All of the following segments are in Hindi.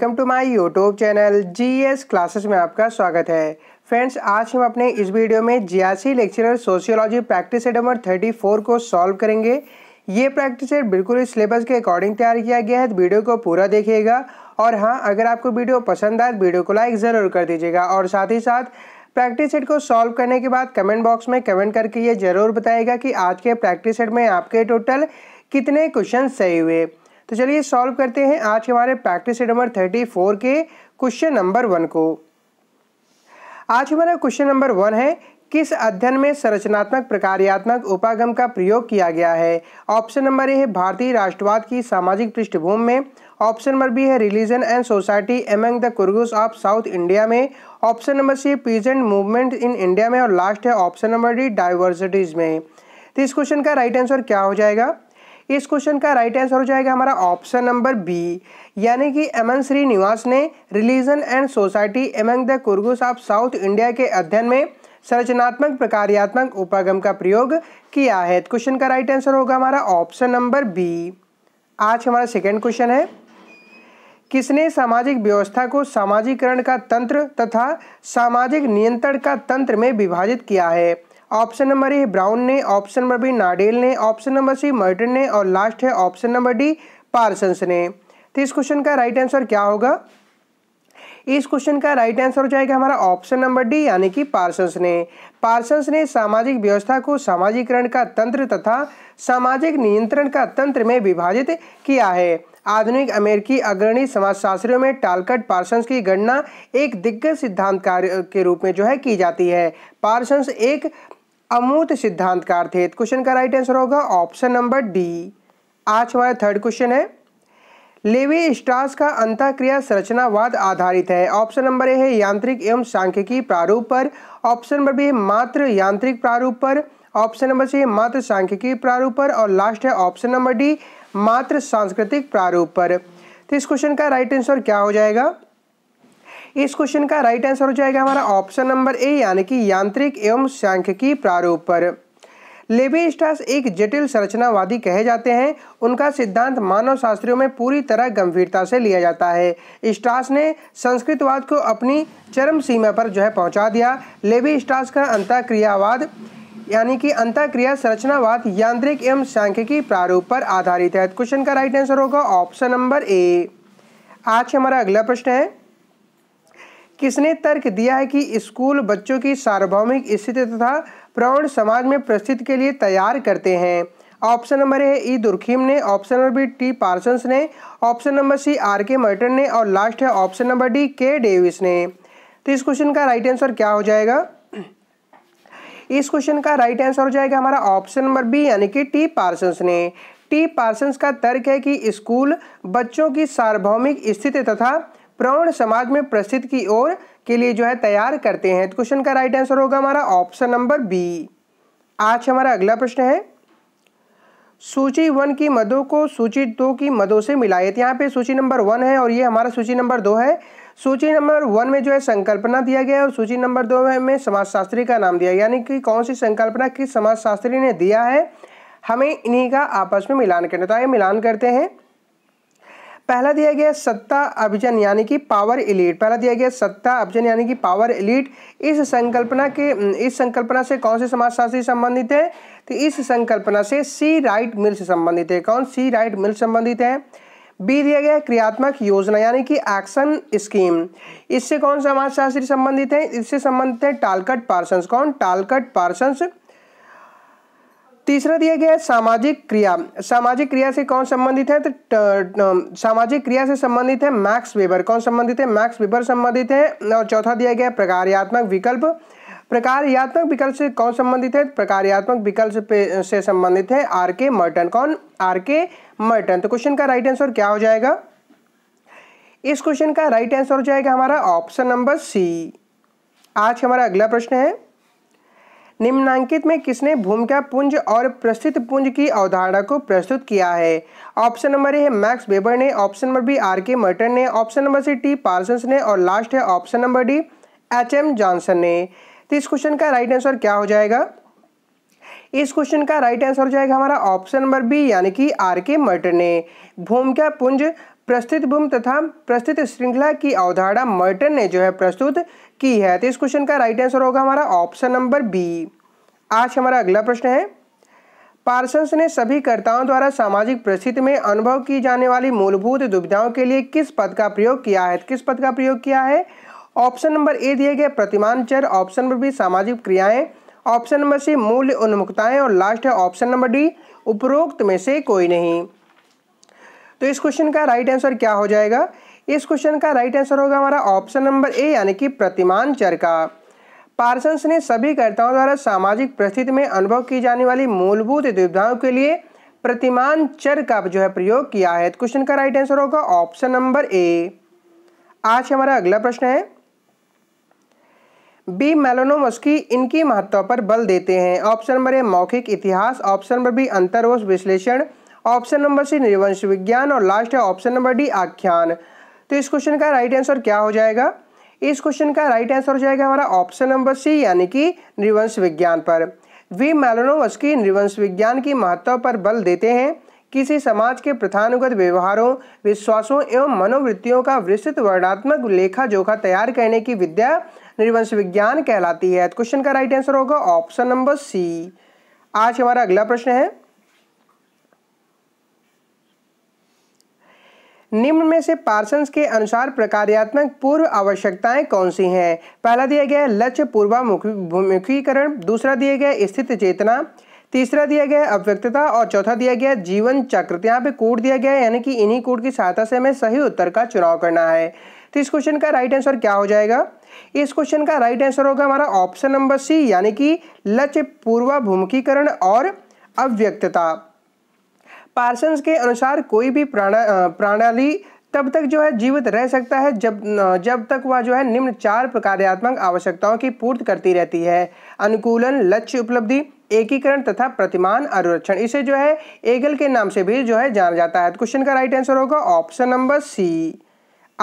welcome to my YouTube channel GS classes में आपका स्वागत है फ्रेंड्स आज हम अपने इस वीडियो में जियासी lecturer sociology practice set number thirty four को सॉल्व करेंगे ये प्रैक्टिस सेट बिल्कुल इस सिलेबस के अकॉर्डिंग तैयार किया गया है तो वीडियो को पूरा देखिएगा और हाँ अगर आपको वीडियो पसंद आए तो वीडियो को लाइक ज़रूर कर दीजिएगा और साथ ही साथ प्रैक्टिस सेट को सॉल्व करने के बाद कमेंट बॉक्स में कमेंट करके ये ज़रूर बताएगा कि आज के प्रैक्टिस सेट में आपके टोटल कितने क्वेश्चन सही हुए तो चलिए सॉल्व करते हैं आज के हमारे प्रैक्टिस नंबर थर्टी फोर के क्वेश्चन नंबर वन को आज हमारा क्वेश्चन नंबर वन है किस अध्ययन में संरचनात्मक प्रकार्यात्मक उपागम का प्रयोग किया गया है ऑप्शन नंबर ए है भारतीय राष्ट्रवाद की सामाजिक पृष्ठभूमि में ऑप्शन नंबर बी है religion and society among the Coorgs of South India में option number C peasant movement in India में और लास्ट है ऑप्शन नंबर डी डाइवर्सिटीज़ में तो इस क्वेश्चन का राइट आंसर क्या हो जाएगा इस क्वेश्चन का राइट आंसर हो जाएगा हमारा ऑप्शन नंबर बी यानी कि एम एन श्रीनिवास ने religion and society among the Coorgs of South India के अध्ययन में संरचनात्मक प्रकार्यात्मक उपागम का प्रयोग किया है तो क्वेश्चन का राइट आंसर होगा हमारा ऑप्शन नंबर बी आज हमारा सेकेंड क्वेश्चन है किसने सामाजिक व्यवस्था को सामाजिकरण का तंत्र तथा सामाजिक नियंत्रण का तंत्र में विभाजित किया है ऑप्शन नंबर ए ब्राउन ने ऑप्शन नंबर बी नाडेल ने ऑप्शन नंबर सी मर्टन ने और लास्ट है ऑप्शन नंबर डी पार्सन्स ने तो इस क्वेश्चन का राइट आंसर क्या होगा इस क्वेश्चन का राइट आंसर हो जाएगा हमारा ऑप्शन नंबर डी यानी कि पार्सन्स ने पार्सन्स ने सामाजिक व्यवस्था को सामाजिकरण का तंत्र तथा सामाजिक नियंत्रण का तंत्र में विभाजित किया है आधुनिक अमेरिकी अग्रणी समाजशास्त्रियों में टालकट पार्सन्स की गणना एक दिग्गज सिद्धांतकार के रूप में जो है की जाती है पार्सन्स एक अमूर्त सिद्धांत तो का अर्थ है क्वेश्चन का राइट आंसर होगा ऑप्शन नंबर डी आज हमारा थर्ड क्वेश्चन है लेवी स्ट्रास का अंतःक्रिया संरचनावाद आधारित है ऑप्शन नंबर ए है यांत्रिक एवं सांख्यिकी प्रारूप पर ऑप्शन नंबर बी है मात्र यांत्रिक प्रारूप पर ऑप्शन नंबर सी है मात्र सांख्यिकी प्रारूप पर और लास्ट है ऑप्शन नंबर डी मात्र सांस्कृतिक प्रारूप पर तो इस क्वेश्चन का राइट आंसर क्या हो जाएगा इस क्वेश्चन का राइट आंसर हो जाएगा हमारा ऑप्शन नंबर ए यानी कि यांत्रिक एवं सांख्यिकी प्रारूप पर लेबेस्टास एक जटिल संरचनावादी कहे जाते हैं उनका सिद्धांत मानव शास्त्रियों में पूरी तरह गंभीरता से लिया जाता है स्टास ने संस्कृतवाद को अपनी चरम सीमा पर जो है पहुंचा दिया लेबी का अंतःक्रियावाद यानी कि अंतःक्रिया संरचनावाद यांत्रिक एवं सांख्यिकी प्रारूप पर आधारित है क्वेश्चन तो का राइट आंसर होगा ऑप्शन नंबर ए आज हमारा अगला प्रश्न है किसने तर्क दिया है कि स्कूल बच्चों की सार्वभौमिक स्थिति तथा प्रौढ़ समाज में प्रस्तुति के लिए तैयार करते हैं ऑप्शन नंबर ए ई दुर्खीम ने option number B T Parsons ने option number C R K Merton ने और लास्ट है option number D K Davis ने तो इस क्वेश्चन का राइट आंसर क्या हो जाएगा इस क्वेश्चन का राइट आंसर हो जाएगा हमारा ऑप्शन नंबर बी यानी कि टी पार्सन्स ने टी पार्सन्स का तर्क है कि स्कूल बच्चों की सार्वभौमिक स्थिति तथा प्रवण समाज में प्रसिद्ध की ओर के लिए जो है तैयार करते हैं तो क्वेश्चन का राइट आंसर होगा हमारा ऑप्शन नंबर बी आज हमारा अगला प्रश्न है सूची वन की मदों को सूची दो की मदों से मिलाए तो यहाँ पे सूची नंबर वन है और ये हमारा सूची नंबर दो है सूची नंबर वन में जो है संकल्पना दिया गया है और सूची नंबर दो में हमें समाजशास्त्री का नाम दिया यानी कि कौन सी संकल्पना किस समाजशास्त्री ने दिया है हमें इन्हीं का आपस में मिलान करना तो आइए मिलान करते हैं पहला दिया गया सत्ता अभिजन यानी कि पावर इलीट पहला दिया गया सत्ता अभिजन यानी कि पावर इलीट इस संकल्पना के इस संकल्पना से कौन से समाजशास्त्री संबंधित है तो इस संकल्पना से सी राइट मिल से संबंधित है कौन सी राइट मिल संबंधित है बी दिया गया क्रियात्मक योजना यानी कि एक्शन स्कीम इससे कौन समाजशास्त्री संबंधित है इससे संबंधित है टालकट पार्सन्स कौन टालकट पार्सन्स तीसरा दिया गया है सामाजिक क्रिया सामाजिक क्रिया से कौन संबंधित है तो सामाजिक क्रिया से संबंधित है मैक्स वेबर कौन संबंधित है मैक्स वेबर संबंधित है और चौथा दिया गया है प्रकार्यात्मक विकल्प प्रकार्यात्मक विकल्प से कौन संबंधित है प्रकार्यात्मक विकल्प से संबंधित है आर के मर्टन कौन आर के मर्टन तो क्वेश्चन का राइट आंसर क्या हो जाएगा इस क्वेश्चन का राइट आंसर हो जाएगा हमारा ऑप्शन नंबर सी आज हमारा अगला प्रश्न है निम्नांकित में किसने भूमिका पुंज और प्रस्तुत पुंज की अवधारणा को प्रस्तुत किया है ऑप्शन नंबर ए है मैक्स बेबर ने option number B R K Merton ने option number C T Parsons ने और लास्ट है option number D H M Johnson ने तो इस क्वेश्चन का राइट आंसर क्या हो जाएगा इस क्वेश्चन का राइट आंसर हो जाएगा हमारा ऑप्शन नंबर बी यानी कि आर के मर्टन ने भूमिका पुंज प्रस्तुत भूमि तथा प्रस्तुत श्रृंखला की अवधारणा मर्टन ने जो है प्रस्तुत की है तो इस क्वेश्चन का राइट आंसर होगा हमारा ऑप्शन नंबर बी आज हमारा अगला प्रश्न है पार्सन्स ने सभी कर्ताओं द्वारा सामाजिक परिस्थिति में अनुभव की जाने वाली मूलभूत दुविधाओं के लिए किस पद का प्रयोग किया है किस पद का प्रयोग किया है ऑप्शन नंबर ए दिए गए प्रतिमान चर ऑप्शन नंबर बी सामाजिक क्रियाएं ऑप्शन नंबर सी मूल्य उन्मुक्ताएं और लास्ट है ऑप्शन नंबर डी उपरोक्त में से कोई नहीं तो इस क्वेश्चन का राइट आंसर क्या हो जाएगा इस क्वेश्चन का राइट आंसर होगा हमारा ऑप्शन नंबर ए यानी कि प्रतिमान चरका पार्सन्स ने सभी कर्ताओं द्वारा सामाजिक परिस्थिति में अनुभव की जाने वाली मूलभूत दुविधाओं के लिए प्रतिमान चर का जो है प्रयोग किया है क्वेश्चन तो का राइट आंसर होगा ऑप्शन नंबर ए आज हमारा अगला प्रश्न है बी मेलोनोमस्की इनकी महत्व पर बल देते हैं ऑप्शन नंबर ए मौखिक इतिहास ऑप्शन नंबर बी अंतरवश विश्लेषण ऑप्शन नंबर सी निर्वंश विज्ञान और लास्ट है ऑप्शन नंबर डी आख्यान तो इस क्वेश्चन का राइट आंसर क्या हो जाएगा इस क्वेश्चन का राइट आंसर हो जाएगा हमारा ऑप्शन नंबर सी यानी कि निवंश विज्ञान पर वे मैलोनोवस्की निवंश विज्ञान की महत्व पर बल देते हैं किसी समाज के प्रथानुगत व्यवहारों विश्वासों एवं मनोवृत्तियों का विस्तृत वर्णात्मक लेखा जोखा तैयार करने की विद्या निर्वंश विज्ञान कहलाती है क्वेश्चन तो का राइट आंसर होगा ऑप्शन नंबर सी आज हमारा अगला प्रश्न है निम्न में से पार्सन्स के अनुसार प्रकार्यात्मक पूर्व आवश्यकताएं कौन सी हैं पहला दिया गया लक्ष्य पूर्वामुखीकरण दूसरा दिया गया स्थित चेतना तीसरा दिया गया अव्यक्तता और चौथा दिया गया जीवन चक्र तो यहाँ पे कोट दिया गया यानी कि इन्हीं कोड की सहायता से हमें सही उत्तर का चुनाव करना है तो इस क्वेश्चन का राइट आंसर क्या हो जाएगा इस क्वेश्चन का राइट आंसर होगा हमारा ऑप्शन नंबर सी यानी कि लक्ष्य पूर्वाभिमुखीकरण और अव्यक्तता पार्सन्स के अनुसार कोई भी प्रणाली तब तक जो है जीवित रह सकता है जब जब तक वह जो है निम्न चार प्रकार्यात्मक आवश्यकताओं की पूर्ति करती रहती है अनुकूलन लक्ष्य उपलब्धि एकीकरण तथा प्रतिमान अनुरक्षण इसे जो है एगल के नाम से भी जो है जाना जाता है क्वेश्चन तो का राइट आंसर होगा ऑप्शन नंबर सी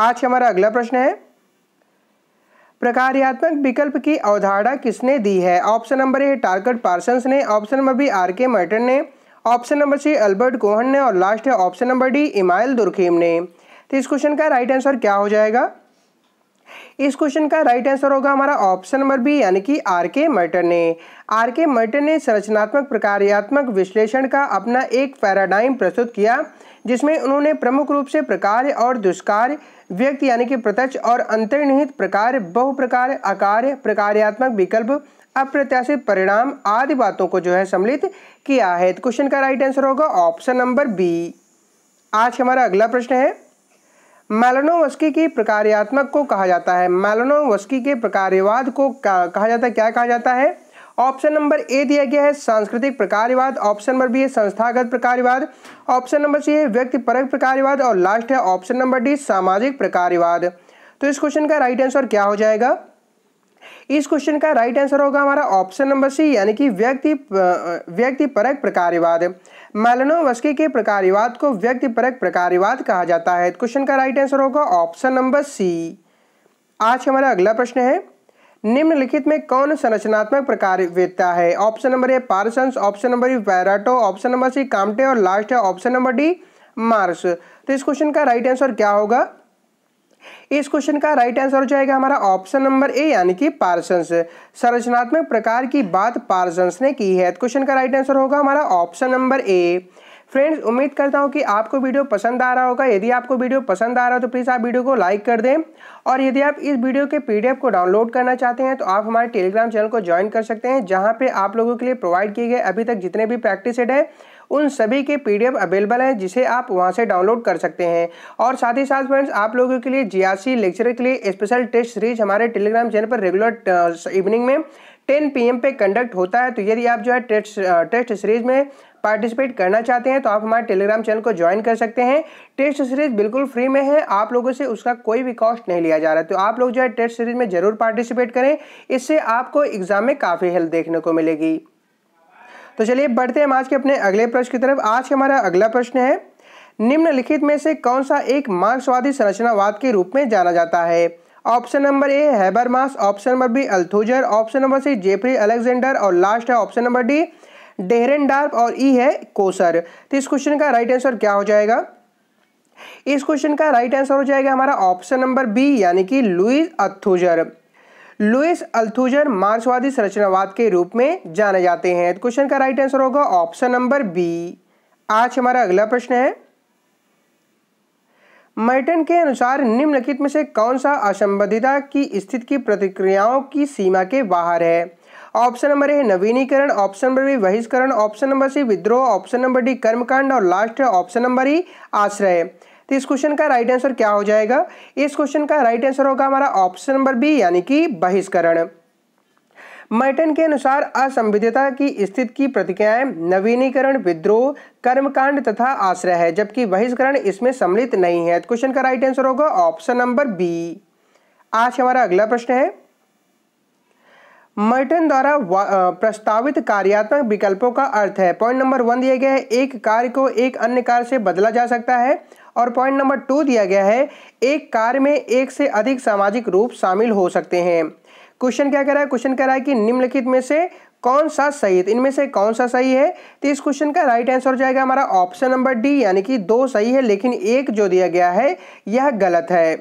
आज हमारा अगला प्रश्न है प्रकार्यात्मक विकल्प की अवधारणा किसने दी है option number A Talcott Parsons ने option number B R K Merton ने option number C Albert Cohen ने और लास्ट है option number D Emile Durkheim ने तो इस क्वेश्चन का राइट आंसर क्या हो जाएगा इस क्वेश्चन का राइट आंसर होगा हमारा ऑप्शन नंबर बी यानी कि आर के मर्टन ने आर के मर्टन ने संरचनात्मक प्रकार्यात्मक विश्लेषण का अपना एक पैराडाइम प्रस्तुत किया जिसमें उन्होंने प्रमुख रूप से प्रकार और दुष्कार व्यक्ति यानी कि प्रत्यक्ष और अंतर्निहित प्रकार बहुप्रकार आकार प्रकार्यात्मक विकल्प अप्रत्याशित परिणाम आदि बातों को जो है सम्मिलित किया है तो क्वेश्चन का राइट आंसर होगा ऑप्शन नंबर बी आज हमारा अगला प्रश्न है मैलोनोवस्की की प्रकार्यात्मक को कहा जाता है मैलोनोवस्की के प्रकार्यवाद को कहा जाता है क्या कहा जाता है ऑप्शन नंबर ए दिया गया है सांस्कृतिक प्रकार्यवाद ऑप्शन नंबर बी है संस्थागत प्रकार्यवाद ऑप्शन नंबर सी है व्यक्ति परक प्रकार्यवाद और लास्ट है ऑप्शन नंबर डी सामाजिक प्रकार्यवाद तो इस क्वेश्चन का राइट आंसर क्या हो जाएगा इस क्वेश्चन का राइट आंसर होगा हमारा ऑप्शन नंबर सी यानी कि व्यक्ति व्यक्ति परक प्रकार्यवाद मैलनोवस्की के प्रकारवाद को व्यक्ति परक प्रकारवाद कहा जाता है क्वेश्चन का राइट आंसर होगा ऑप्शन नंबर सी आज हमारा अगला प्रश्न है निम्नलिखित में कौन संरचनात्मक प्रकार प्रकार्यवेत्ता है option number A Parsons option number B Pareto option number C Comte और लास्ट है ऑप्शन नंबर डी मार्स तो इस क्वेश्चन का राइट आंसर क्या होगा इस क्वेश्चन का राइट आंसर हो जाएगा हमारा ऑप्शन नंबर ए यानी कि पार्सन्स संरचनात्मक प्रकार की बात पार्सन्स ने की है क्वेश्चन तो का राइट आंसर होगा हमारा ऑप्शन नंबर ए फ्रेंड्स उम्मीद करता हूं कि आपको वीडियो पसंद आ रहा होगा यदि आपको वीडियो पसंद आ रहा हो तो प्लीज़ आप वीडियो को लाइक कर दें और यदि आप इस वीडियो के पीडीएफ को डाउनलोड करना चाहते हैं तो आप हमारे टेलीग्राम चैनल को ज्वाइन कर सकते हैं जहां पे आप लोगों के लिए प्रोवाइड किए गए अभी तक जितने भी प्रैक्टिस सेट है उन सभी के पी अवेलेबल हैं जिसे आप वहाँ से डाउनलोड कर सकते हैं और साथ ही साथ फ्रेंड्स आप लोगों के लिए जीआरसी लेक्चर के लिए स्पेशल टेस्ट सीरीज हमारे टेलीग्राम चैनल पर रेगुलर इवनिंग uh, में 10 पीएम पे कंडक्ट होता है तो यदि आप जो है टेस्ट टेस्ट सीरीज में पार्टिसिपेट करना चाहते हैं तो आप हमारे टेलीग्राम चैनल को ज्वाइन कर सकते हैं टेस्ट सीरीज बिल्कुल फ्री में है आप लोगों से उसका कोई भी कॉस्ट नहीं लिया जा रहा है तो आप लोग जो है टेस्ट सीरीज में ज़रूर पार्टिसिपेट करें इससे आपको एग्ज़ाम में काफ़ी हेल्प देखने को मिलेगी तो चलिए बढ़ते हैं आज के अपने अगले प्रश्न की तरफ आज हमारा अगला प्रश्न है निम्नलिखित में से कौन सा एक मार्क्सवादी संरचनावाद के रूप में जाना जाता है option number A Habermas option number B Althusser option number C Jeffrey Alexander और लास्ट है option number D Dahrendorf और ई है कोसर तो इस क्वेश्चन का राइट आंसर क्या हो जाएगा इस क्वेश्चन का राइट आंसर हो जाएगा हमारा ऑप्शन नंबर बी यानी कि लुइस अथुजर लुइस अल्थुजर मार्क्सवादी संरचनावाद के रूप में जाने जाते हैं क्वेश्चन तो का राइट आंसर होगा ऑप्शन नंबर बी आज हमारा अगला प्रश्न है मैटन के अनुसार निम्नलिखित में से कौन सा असंबद्धता की स्थिति की प्रतिक्रियाओं की सीमा के बाहर है ऑप्शन नंबर ए नवीनीकरण ऑप्शन नंबर बी बहिष्करण ऑप्शन नंबर सी विद्रोह ऑप्शन नंबर डी कर्मकांड और लास्ट है ऑप्शन नंबर ई आश्रय तो इस क्वेश्चन का राइट आंसर क्या हो जाएगा इस क्वेश्चन का राइट आंसर होगा हमारा ऑप्शन नंबर बी यानी कि बहिष्करण मैटन के अनुसार असंविधता की स्थिति की प्रतिक्रियाएं नवीनीकरण विद्रोह कर्मकांड तथा आश्रय है जबकि बहिष्करण इसमें सम्मिलित नहीं है क्वेश्चन तो का राइट आंसर होगा ऑप्शन नंबर बी आज हमारा अगला प्रश्न है मर्टन द्वारा प्रस्तावित कार्यात्मक विकल्पों का अर्थ है पॉइंट नंबर वन दिया गया है एक कार्य को एक अन्य कार्य से बदला जा सकता है और पॉइंट नंबर टू दिया गया है एक कार्य में एक से अधिक सामाजिक रूप शामिल हो सकते हैं क्वेश्चन क्या कह रहा है क्वेश्चन कह रहा है कि निम्नलिखित में से कौन सा सही है तो इनमें से कौन सा सही है तो इस क्वेश्चन का राइट आंसर हो जाएगा हमारा ऑप्शन नंबर डी यानी कि दो सही है लेकिन एक जो दिया गया है यह गलत है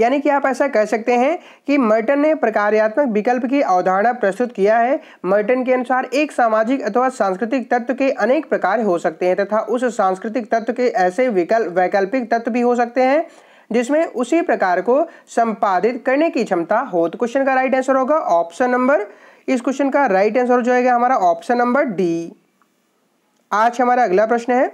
यानी कि आप ऐसा कह सकते हैं कि मर्टन ने प्रकार्यात्मक विकल्प की अवधारणा प्रस्तुत किया है मर्टन के अनुसार एक सामाजिक अथवा सांस्कृतिक तत्व के अनेक प्रकार हो सकते हैं तथा उस सांस्कृतिक तत्व के ऐसे विकल्प वैकल्पिक तत्व भी हो सकते हैं जिसमें उसी प्रकार को संपादित करने की क्षमता हो तो क्वेश्चन का राइट आंसर होगा ऑप्शन नंबर इस क्वेश्चन का राइट आंसर जो है हमारा ऑप्शन नंबर डी आज हमारा अगला प्रश्न है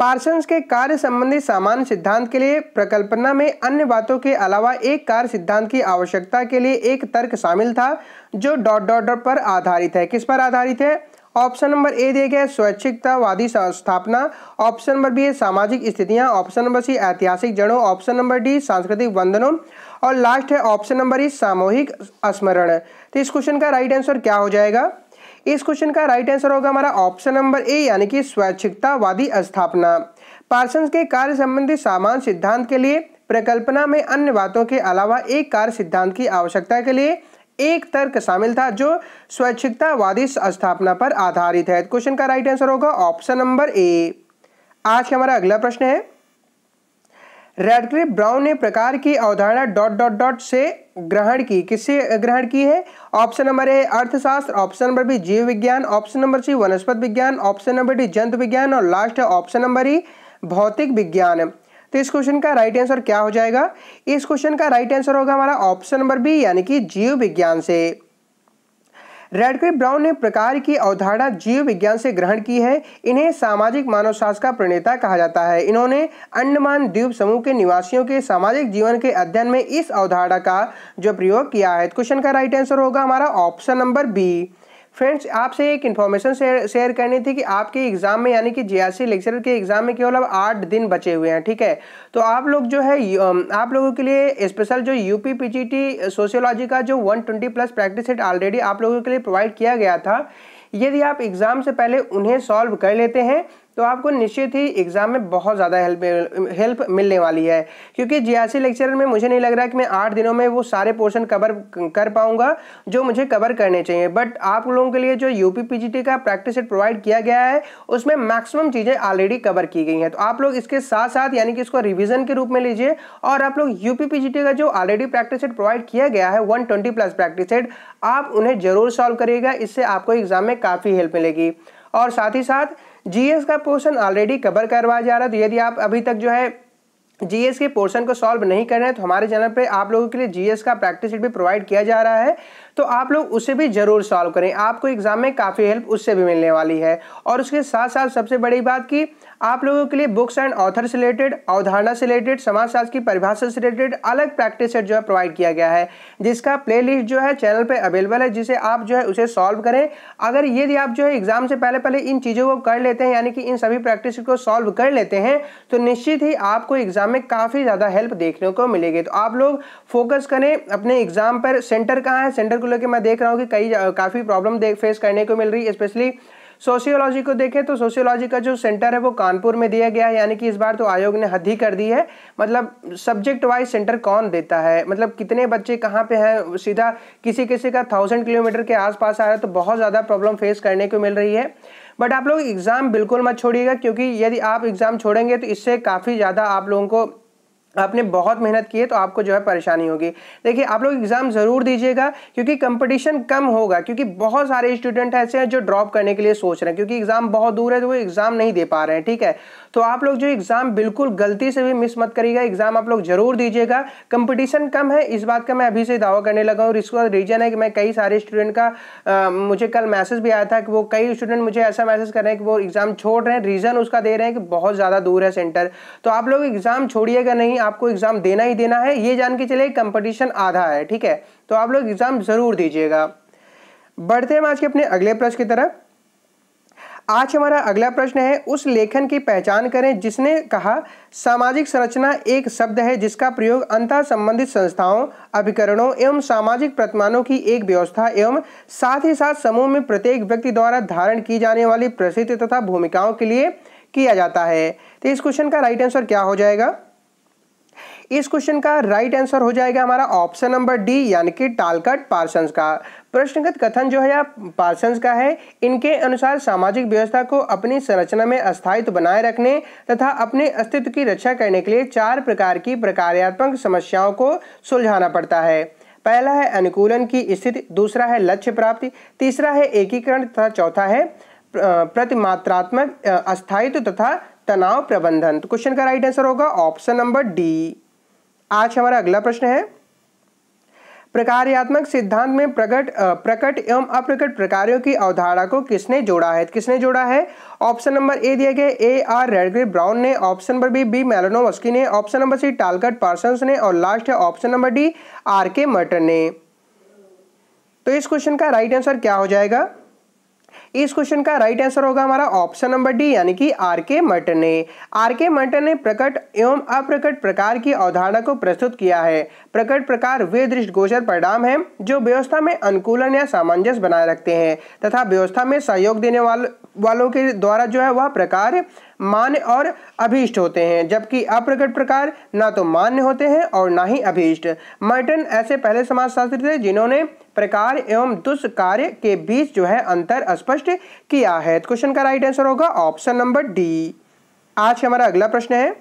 पार्सन्स के कार्य संबंधी सामान्य सिद्धांत के लिए प्रकल्पना में अन्य बातों के अलावा एक कार्य सिद्धांत की आवश्यकता के लिए एक तर्क शामिल था जो डॉट डॉट पर आधारित है किस पर आधारित है ऑप्शन नंबर ए दिया गया स्वैच्छिकतावादी स्थापना ऑप्शन नंबर बी है सामाजिक स्थितियां ऑप्शन नंबर सी ऐतिहासिक जड़ों ऑप्शन नंबर डी सांस्कृतिक बंधनों और लास्ट है ऑप्शन नंबर ई सामूहिक स्मरण तो इस क्वेश्चन का राइट आंसर क्या हो जाएगा इस क्वेश्चन का राइट आंसर होगा हमारा ऑप्शन नंबर ए यानी कि स्वैच्छिकतावादी स्थापना पार्सन के कार्य संबंधी सामान सिद्धांत के लिए प्रकल्पना में अन्य बातों के अलावा एक कार्य सिद्धांत की आवश्यकता के लिए एक तर्क शामिल था जो स्वैच्छिकतावादी स्थापना पर आधारित है क्वेश्चन का राइट आंसर होगा ऑप्शन नंबर ए आज हमारा अगला प्रश्न है रेडक्लिफ ब्राउन ने प्रकार की अवधारणा डॉट डॉट डॉट से ग्रहण की किससे ग्रहण की है ऑप्शन नंबर ए अर्थशास्त्र ऑप्शन नंबर बी जीव विज्ञान ऑप्शन नंबर सी वनस्पति विज्ञान ऑप्शन नंबर डी जंत विज्ञान और लास्ट है ऑप्शन नंबर ई भौतिक विज्ञान तो इस क्वेश्चन का राइट आंसर क्या हो जाएगा इस क्वेश्चन का राइट आंसर होगा हमारा ऑप्शन नंबर बी यानी कि जीव विज्ञान से रेडक्रिप ब्राउन ने प्रकार की अवधारणा जीव विज्ञान से ग्रहण की है इन्हें सामाजिक मानव शास्त्र का प्रणेता कहा जाता है इन्होंने अंडमान द्वीप समूह के निवासियों के सामाजिक जीवन के अध्ययन में इस अवधारणा का जो प्रयोग किया है क्वेश्चन तो का राइट आंसर होगा हमारा ऑप्शन नंबर बी फ्रेंड्स आपसे एक इन्फॉर्मेशन शेयर शेयर करनी थी कि आपके एग्ज़ाम में यानी कि जीआरसी लेक्चरर के एग्ज़ाम में केवल अब आठ दिन बचे हुए हैं ठीक है तो आप लोग जो है आप लोगों के लिए स्पेशल जो U P P G T sociology का जो one twenty plus practice set already आप लोगों के लिए प्रोवाइड किया गया था यदि आप एग्ज़ाम से पहले उन्हें सॉल्व कर लेते हैं तो आपको निश्चित ही एग्ज़ाम में बहुत ज़्यादा हेल्प हेल्प मिलने वाली है क्योंकि जी लेक्चर में मुझे नहीं लग रहा कि मैं आठ दिनों में वो सारे पोर्शन कवर कर पाऊँगा जो मुझे कवर करने चाहिए बट आप लोगों के लिए जो यू पी का प्रैक्टिस सेट प्रोवाइड किया गया है उसमें मैक्सिमम चीज़ें ऑलरेडी कवर की गई हैं तो आप लोग इसके साथ साथ यानी कि इसको रिविजन के रूप में लीजिए और आप लोग यू पी का जो ऑलरेडी प्रैक्टिस सेट प्रोवाइड किया गया है वन प्लस प्रैक्टिस सेट आप उन्हें ज़रूर सॉल्व करिएगा इससे आपको एग्ज़ाम में काफ़ी हेल्प मिलेगी और साथ ही साथ जीएस का पोर्शन ऑलरेडी कवर करवाया जा रहा है तो यदि आप अभी तक जो है जीएस के पोर्शन को सॉल्व नहीं कर रहे हैं तो हमारे चैनल पे आप लोगों के लिए जीएस का प्रैक्टिस सेट भी प्रोवाइड किया जा रहा है तो आप लोग उसे भी ज़रूर सॉल्व करें आपको एग्ज़ाम में काफ़ी हेल्प उससे भी मिलने वाली है और उसके साथ साथ सबसे बड़ी बात की आप लोगों के लिए बुक्स एंड ऑथर से रिलेटेड अवधारणा से रिलेटेड समाजशास्त्र की परिभाषा से रिलेटेड अलग प्रैक्टिस सेट जो है प्रोवाइड किया गया है जिसका प्लेलिस्ट जो है चैनल पे अवेलेबल है जिसे आप जो है उसे सॉल्व करें अगर यदि आप जो है एग्जाम से पहले पहले इन चीज़ों को कर लेते हैं यानी कि इन सभी प्रैक्टिस को सॉल्व कर लेते हैं तो निश्चित ही आपको एग्जाम में काफ़ी ज़्यादा हेल्प देखने को मिलेगी तो आप लोग फोकस करें अपने एग्जाम पर सेंटर कहाँ है सेंटर को को लेकर मैं देख रहा हूँ कि कई काफ़ी प्रॉब्लम फेस करने को मिल रही है स्पेशली सोशियोलॉजी को देखें तो सोशियोलॉजी का जो सेंटर है वो कानपुर में दिया गया है यानी कि इस बार तो आयोग ने हद ही कर दी है मतलब सब्जेक्ट वाइज सेंटर कौन देता है मतलब कितने बच्चे कहाँ पे हैं सीधा किसी किसी का थाउजेंड किलोमीटर के आसपास आ रहा है तो बहुत ज़्यादा प्रॉब्लम फेस करने को मिल रही है बट आप लोग एग्ज़ाम बिल्कुल मत छोड़िएगा क्योंकि यदि आप एग्ज़ाम छोड़ेंगे तो इससे काफ़ी ज़्यादा आप लोगों को आपने बहुत मेहनत की है तो आपको जो है परेशानी होगी देखिए आप लोग एग्ज़ाम ज़रूर दीजिएगा क्योंकि कंपटीशन कम होगा क्योंकि बहुत सारे स्टूडेंट ऐसे हैं जो ड्रॉप करने के लिए सोच रहे हैं क्योंकि एग्ज़ाम बहुत दूर है तो वो एग्ज़ाम नहीं दे पा रहे हैं ठीक है तो आप लोग जो एग्ज़ाम बिल्कुल गलती से भी मिस मत करिएगा एग्ज़ाम आप लोग जरूर दीजिएगा कंपटीशन कम है इस बात का मैं अभी से दावा करने लगा हूँ और इसका रीज़न है कि मैं कई सारे स्टूडेंट का आ, मुझे कल मैसेज भी आया था कि वो कई स्टूडेंट मुझे ऐसा मैसेज कर रहे हैं कि वो एग्ज़ाम छोड़ रहे हैं रीज़न उसका दे रहे हैं कि बहुत ज़्यादा दूर है सेंटर तो आप लोग एग्ज़ाम छोड़िएगा नहीं आपको एग्ज़ाम देना ही देना है ये जान के चले कंपटीशन आधा है ठीक है तो आप लोग एग्ज़ाम ज़रूर दीजिएगा बढ़ते हैं आज के अपने अगले प्रश्न की तरफ आज हमारा अगला प्रश्न है उस लेखन की पहचान करें जिसने कहा सामाजिक संरचना एक शब्द है जिसका प्रयोग अंत संबंधित संस्थाओं अभिकरणों एवं सामाजिक प्रतिमानों की एक व्यवस्था एवं साथ ही साथ समूह में प्रत्येक व्यक्ति द्वारा धारण की जाने वाली प्रसिद्ध तथा भूमिकाओं के लिए किया जाता है तो इस क्वेश्चन का राइट आंसर क्या हो जाएगा इस क्वेश्चन का राइट आंसर हो जाएगा हमारा ऑप्शन नंबर डी यानी कि टालकट पार्सन्स का प्रश्नगत कथन जो है या पार्सन्स का है इनके अनुसार सामाजिक व्यवस्था को अपनी संरचना में अस्थायित्व बनाए रखने तथा अपने अस्तित्व की रक्षा करने के लिए चार प्रकार की प्रकार्यात्मक समस्याओं को सुलझाना पड़ता है पहला है अनुकूलन की स्थिति दूसरा है लक्ष्य प्राप्ति तीसरा है एकीकरण तथा चौथा है प्रतिमात्रात्मक अस्थायित्व तथा तनाव प्रबंधन तो क्वेश्चन का राइट आंसर होगा ऑप्शन नंबर डी आज हमारा अगला प्रश्न है प्रकार्यात्मक सिद्धांत में प्रकट प्रकट एवं अप्रकट प्रकारों की अवधारणा को किसने जोड़ा है किसने जोड़ा है ऑप्शन नंबर ए दिया गया ए आर रेडग्रे ब्राउन ने option number B B Malinowski ने option number C Talcott Parsons ने और लास्ट है option number D R K Merton ने तो इस क्वेश्चन का राइट आंसर क्या हो जाएगा इस क्वेश्चन का राइट आंसर होगा हमारा ऑप्शन नंबर डी यानी कि आर के मटन ने आर के मटन ने प्रकट एवं अप्रकट प्रकार की अवधारणा को प्रस्तुत किया है प्रकट प्रकार वे दृष्ट गोचर परिणाम है जो व्यवस्था में अनुकूलन या सामंजस्य बनाए रखते हैं तथा व्यवस्था में सहयोग देने वाल, वालों के द्वारा जो है वह प्रकार मान्य और अभीष्ट होते हैं जबकि अप्रकट प्रकार ना तो मान्य होते हैं और ना ही अभीष्ट मर्टन ऐसे पहले समाजशास्त्री थे जिन्होंने प्रकार एवं दुष्कार्य के बीच जो है अंतर स्पष्ट किया है क्वेश्चन तो का राइट आंसर होगा ऑप्शन नंबर डी आज हमारा अगला प्रश्न है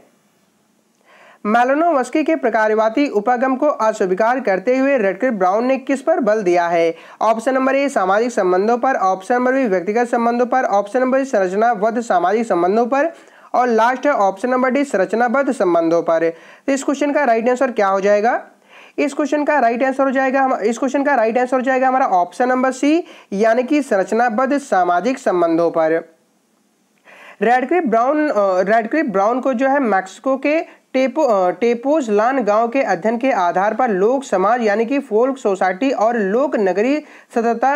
मालोनोवस्की के प्रकारवादी उपागम को अस्वीकार करते हुए रेडक्रिप ब्राउन ने किस पर बल दिया है ऑप्शन नंबर ए सामाजिक संबंधों पर ऑप्शन नंबर बी व्यक्तिगत संबंधों पर ऑप्शन नंबर संरचनाबद्ध सामाजिक संबंधों पर और लास्ट है ऑप्शन नंबर डी संरचनाबद्ध संबंधों पर तो इस क्वेश्चन का राइट आंसर क्या हो जाएगा इस क्वेश्चन का राइट आंसर हो जाएगा हम इस क्वेश्चन का राइट आंसर हो जाएगा हमारा ऑप्शन नंबर सी यानी कि संरचनाबद्ध सामाजिक संबंधों पर रेडक्रिप ब्राउन रेडक्रिप ब्राउन को जो है मैक्सिको के टेपो टेपोज लान गांव के अध्ययन के आधार पर लोक समाज यानी कि फोल्क सोसाइटी और लोक नगरी सतता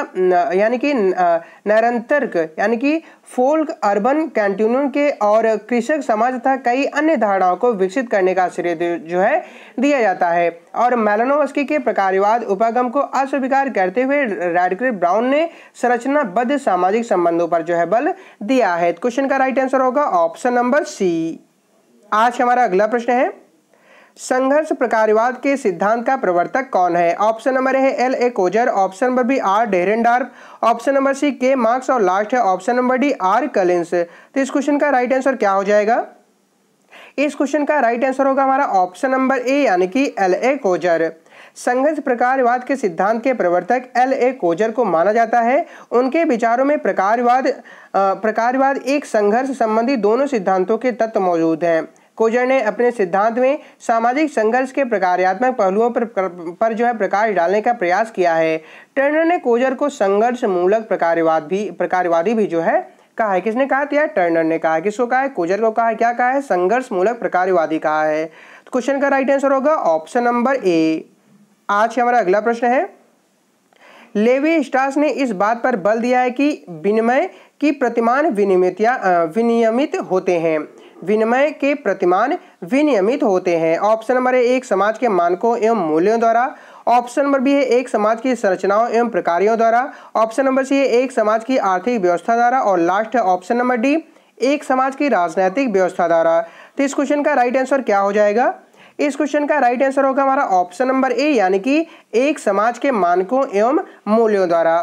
यानी कि निरंतर यानी कि फोल्क अर्बन कैंटून के और कृषक समाज तथा कई अन्य धारणाओं को विकसित करने का श्रेय जो है दिया जाता है और मेलानोवस्की के प्रकारवाद उपागम को अस्वीकार करते हुए रेडक्रिप ब्राउन ने संरचनाबद्ध सामाजिक संबंधों पर जो है बल दिया है क्वेश्चन का राइट आंसर होगा ऑप्शन नंबर सी आज हमारा अगला प्रश्न है संघर्ष प्रकारवाद के सिद्धांत का प्रवर्तक कौन है ऑप्शन नंबर है L A Coser option number B R Dahrendorf option number C K Marx और लास्ट है option number D R Collins तो इस क्वेश्चन का राइट आंसर क्या हो जाएगा इस क्वेश्चन का राइट आंसर होगा हमारा ऑप्शन नंबर ए यानी कि एल ए कोजर संघर्ष प्रकारवाद के सिद्धांत के प्रवर्तक एल ए कोजर को माना जाता है उनके विचारों में प्रकारवाद प्रकारवाद एक संघर्ष संबंधी दोनों सिद्धांतों के तत्व मौजूद हैं कोजर ने अपने सिद्धांत में सामाजिक संघर्ष के प्रकार्यात्मक पहलुओं पर, पर जो है प्रकाश डालने का प्रयास किया है टर्नर ने कोजर को संघर्ष मूलक प्रकारवाद भी प्रकारवादी भी जो है कहा है किसने कहा था टर्नर ने कहा है किसको कहा है कोजर को कहा है क्या कहा है संघर्ष मूलक प्रकारवादी कहा है तो क्वेश्चन का राइट आंसर होगा ऑप्शन नंबर ए आज हमारा अगला प्रश्न है लेवी स्टास ने इस बात पर बल दिया है कि विनिमय की प्रतिमान विनियमित विनियमित होते हैं विनिमय के प्रतिमान विनियमित होते हैं ऑप्शन नंबर है एक समाज के मानकों एवं मूल्यों द्वारा ऑप्शन नंबर बी है एक समाज की संरचनाओं एवं प्रकारियों द्वारा ऑप्शन नंबर सी है एक समाज की आर्थिक व्यवस्था द्वारा और लास्ट है ऑप्शन नंबर डी एक समाज की राजनैतिक व्यवस्था द्वारा तो इस क्वेश्चन का राइट आंसर क्या हो जाएगा इस क्वेश्चन का राइट आंसर होगा हमारा ऑप्शन नंबर ए यानी कि एक समाज के मानकों एवं मूल्यों द्वारा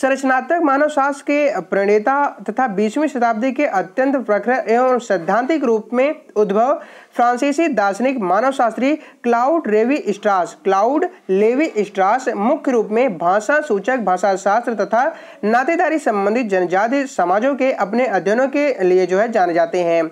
संरचनात्मक मानव शास्त्र के प्रणेता तथा बीसवीं शताब्दी के अत्यंत प्रखर एवं सैद्धांतिक रूप में उद्भव फ्रांसीसी दार्शनिक मानवशास्त्री Claude Levi Strauss Claude Levi Strauss मुख्य रूप में भाषा सूचक भाषा शास्त्र तथा नातेदारी संबंधित जनजाति समाजों के अपने अध्ययनों के लिए जो है जाने जाते हैं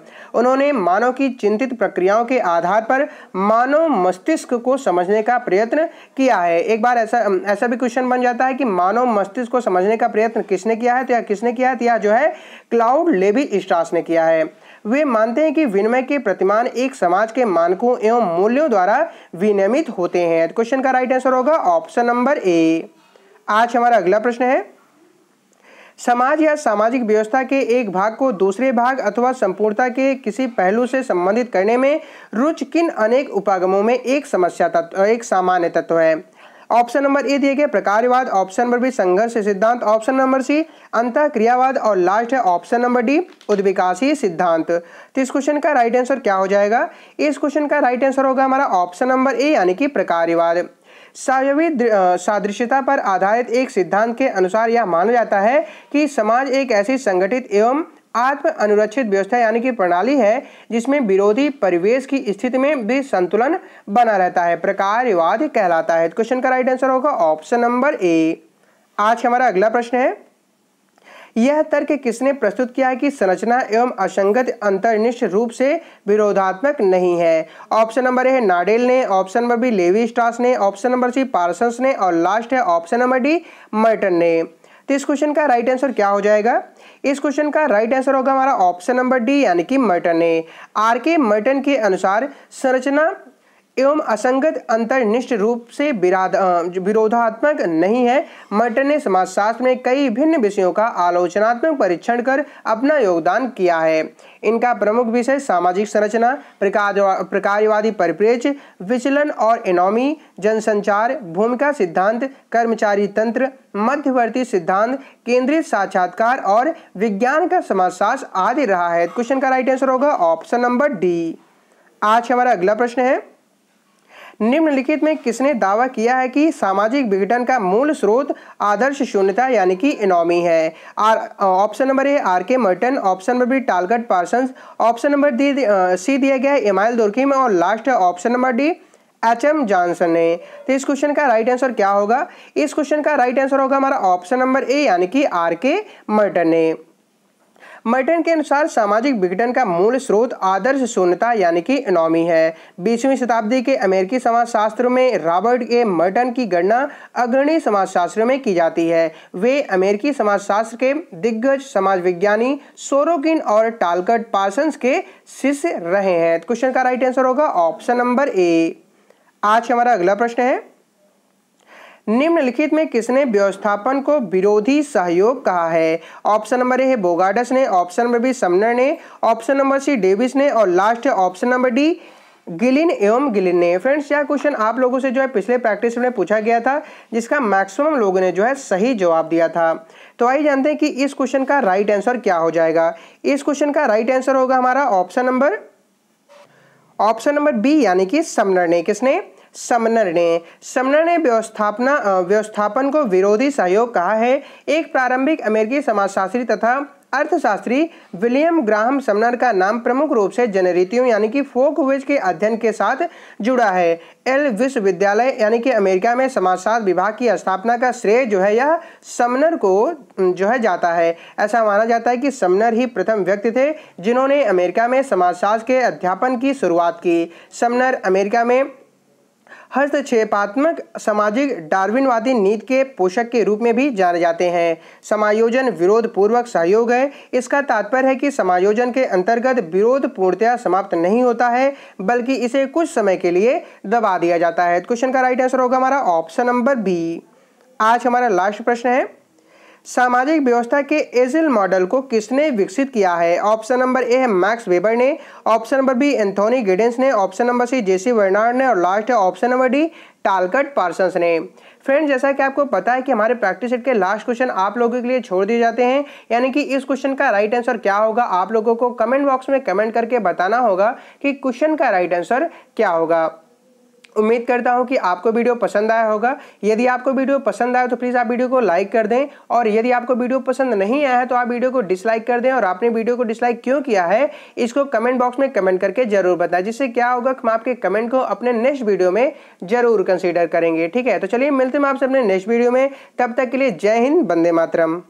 उन्होंने मानव की चिंतित प्रक्रियाओं के आधार पर मानव मस्तिष्क को समझने का प्रयत्न किया है एक बार ऐसा ऐसा भी क्वेश्चन बन जाता है कि मानव मस्तिष्क को समझने का प्रयत्न किसने किया है तो या किसने किया है तो या जो है क्लाउड लेवी स्ट्रास ने किया है वे मानते हैं कि विनिमय के प्रतिमान एक समाज के मानकों एवं मूल्यों द्वारा विनियमित होते हैं क्वेश्चन तो का राइट आंसर होगा ऑप्शन नंबर ए आज हमारा अगला प्रश्न है समाज या सामाजिक व्यवस्था के एक भाग को दूसरे भाग अथवा संपूर्णता के किसी पहलू से संबंधित करने में रुचि किन अनेक उपागमों में एक समस्या तत्व एक सामान्य तत्व है ऑप्शन नंबर ए दिए गए प्रकार्यवाद ऑप्शन नंबर बी संघर्ष सिद्धांत ऑप्शन नंबर सी अंत क्रियावाद और लास्ट है ऑप्शन नंबर डी उद्विकासी सिद्धांत तो इस क्वेश्चन का राइट आंसर क्या हो जाएगा इस क्वेश्चन का राइट आंसर होगा हमारा ऑप्शन नंबर ए यानी कि प्रकारवाद सावयवी सादृश्यता पर आधारित एक सिद्धांत के अनुसार यह माना जाता है कि समाज एक ऐसी संगठित एवं आत्म अनुरक्षित व्यवस्था यानी कि प्रणाली है जिसमें विरोधी परिवेश की स्थिति में भी संतुलन बना रहता है प्रकारवाद कहलाता है क्वेश्चन का राइट आंसर होगा ऑप्शन नंबर ए आज हमारा अगला प्रश्न है यह तर्क किसने प्रस्तुत किया है कि संरचना एवं असंगत अंतर्निष्ठ रूप से विरोधात्मक नहीं है ऑप्शन नंबर ए है नाडेल ने option number B Levi Strauss ने ऑप्शन नंबर सी पार्सन्स ने और लास्ट है ऑप्शन नंबर डी मर्टन ने तो इस क्वेश्चन का राइट आंसर क्या हो जाएगा इस क्वेश्चन का राइट आंसर होगा हमारा ऑप्शन नंबर डी यानी कि Merton A R K Merton के अनुसार संरचना एवं असंगत अंतर्निष्ठ रूप से विरोधात्मक नहीं है मर्टन ने समाजशास्त्र में कई भिन्न विषयों का आलोचनात्मक परीक्षण कर अपना योगदान किया है इनका प्रमुख विषय सामाजिक संरचना प्रकारवादी परिप्रेक्ष्य विचलन और इनोमी जनसंचार भूमिका सिद्धांत कर्मचारी तंत्र मध्यवर्ती सिद्धांत केंद्रित साक्षात्कार और विज्ञान का समाजशास्त्र आदि रहा है क्वेश्चन का राइट आंसर होगा ऑप्शन नंबर डी आज हमारा अगला प्रश्न है निम्नलिखित में किसने दावा किया है कि सामाजिक विघटन का मूल स्रोत आदर्श शून्यता यानी कि इनॉमी है आर option number A R K Merton option number B Talcott Parsons option number D C दिया गया इमाइल में और लास्ट है option number D H M Johnson ने तो इस क्वेश्चन का राइट आंसर क्या होगा इस क्वेश्चन का राइट आंसर होगा हमारा ऑप्शन नंबर ए यानी कि आर के मर्टन ने मर्टन के अनुसार सामाजिक विघटन का मूल स्रोत आदर्श शून्यता यानी कि इनॉमी है बीसवीं शताब्दी के अमेरिकी समाजशास्त्र में रॉबर्ट ए मर्टन की गणना अग्रणी समाजशास्त्र में की जाती है वे अमेरिकी समाजशास्त्र के दिग्गज समाज विज्ञानी सोरोकिन और टालकट पार्सन्स के शिष्य रहे हैं तो क्वेश्चन का राइट आंसर होगा ऑप्शन नंबर ए आज हमारा अगला प्रश्न है निम्नलिखित में किसने व्यवस्थापन को विरोधी सहयोग कहा है ऑप्शन नंबर ए है बोगाडस ने ऑप्शन नंबर बी समनर ने ऑप्शन नंबर सी डेविस ने और last option number D Gillin एवं गिलिन ने फ्रेंड्स यह क्वेश्चन आप लोगों से जो है पिछले प्रैक्टिस में पूछा गया था जिसका मैक्सिमम लोगों ने जो है सही जवाब दिया था तो आइए जानते हैं कि इस क्वेश्चन का राइट आंसर क्या हो जाएगा इस क्वेश्चन का राइट आंसर होगा हमारा option number option number B यानी कि समनर ने किसने समनर ने समनर ने व्यवस्थापना व्यवस्थापन को विरोधी सहयोग कहा है एक प्रारंभिक अमेरिकी समाजशास्त्री तथा अर्थशास्त्री विलियम ग्राहम समनर का नाम प्रमुख रूप से जनरीतियों यानी कि फोक वेज के अध्ययन के साथ जुड़ा है एल विश्वविद्यालय यानी कि अमेरिका में समाजशास्त्र विभाग की स्थापना का श्रेय जो है यह समनर को जो है जाता है ऐसा माना जाता है कि समनर ही प्रथम व्यक्ति थे जिन्होंने अमेरिका में समाजशास्त्र के अध्यापन की शुरुआत की समनर अमेरिका में हस्तक्षेपात्मक सामाजिक डार्विनवादी नीति के पोषक के रूप में भी जाने जाते हैं समायोजन विरोध पूर्वक सहयोग है इसका तात्पर्य है कि समायोजन के अंतर्गत विरोध पूर्णतया समाप्त नहीं होता है बल्कि इसे कुछ समय के लिए दबा दिया जाता है तो क्वेश्चन का राइट आंसर होगा हमारा ऑप्शन नंबर बी आज हमारा लास्ट प्रश्न है सामाजिक व्यवस्था के एजिल मॉडल को किसने विकसित किया है ऑप्शन नंबर ए है मैक्स वेबर ने option number B Anthony Giddens ने option number C Jessie Bernard ने और लास्ट है option number D Talcott Parsons ने फ्रेंड्स जैसा कि आपको पता है कि हमारे प्रैक्टिस सेट के लास्ट क्वेश्चन आप लोगों के लिए छोड़ दिए जाते हैं यानी कि इस क्वेश्चन का राइट आंसर क्या होगा आप लोगों को कमेंट बॉक्स में कमेंट करके बताना होगा कि क्वेश्चन का राइट आंसर क्या होगा उम्मीद करता हूं कि आपको वीडियो पसंद आया होगा यदि आपको वीडियो पसंद आया तो प्लीज़ आप वीडियो को लाइक कर दें और यदि आपको वीडियो पसंद नहीं आया है तो आप वीडियो को डिसलाइक कर दें और आपने वीडियो को डिसलाइक क्यों किया है इसको कमेंट बॉक्स में कमेंट करके जरूर बताएं जिससे क्या होगा हम आपके कमेंट को अपने नेक्स्ट वीडियो में जरूर कंसिडर करेंगे ठीक है तो चलिए मिलते हैं आपसे अपने नेक्स्ट वीडियो में तब तक के लिए जय हिंद बंदे मातरम